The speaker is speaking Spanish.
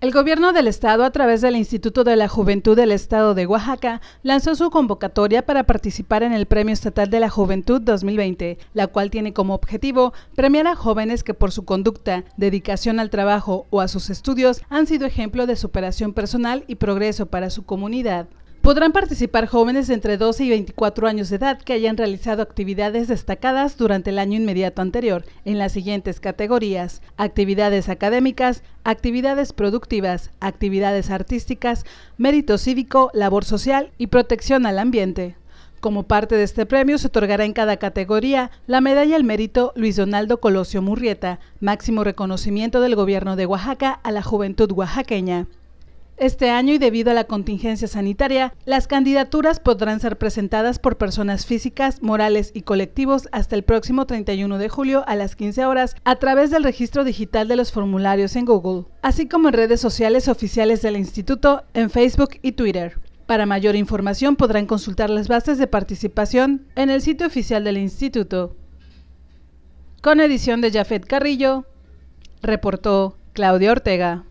El gobierno del estado, a través del Instituto de la Juventud del Estado de Oaxaca, lanzó su convocatoria para participar en el Premio Estatal de la Juventud 2020, la cual tiene como objetivo premiar a jóvenes que por su conducta, dedicación al trabajo o a sus estudios han sido ejemplo de superación personal y progreso para su comunidad. Podrán participar jóvenes entre 12 y 24 años de edad que hayan realizado actividades destacadas durante el año inmediato anterior en las siguientes categorías, actividades académicas, actividades productivas, actividades artísticas, mérito cívico, labor social y protección al ambiente. Como parte de este premio se otorgará en cada categoría la medalla al mérito Luis Donaldo Colosio Murrieta, máximo reconocimiento del gobierno de Oaxaca a la juventud oaxaqueña. Este año y debido a la contingencia sanitaria, las candidaturas podrán ser presentadas por personas físicas, morales y colectivos hasta el próximo 31 de julio a las 15 horas a través del registro digital de los formularios en Google, así como en redes sociales oficiales del instituto, en Facebook y Twitter. Para mayor información podrán consultar las bases de participación en el sitio oficial del instituto. Con edición de Jafet Carrillo, reportó Claudia Ortega.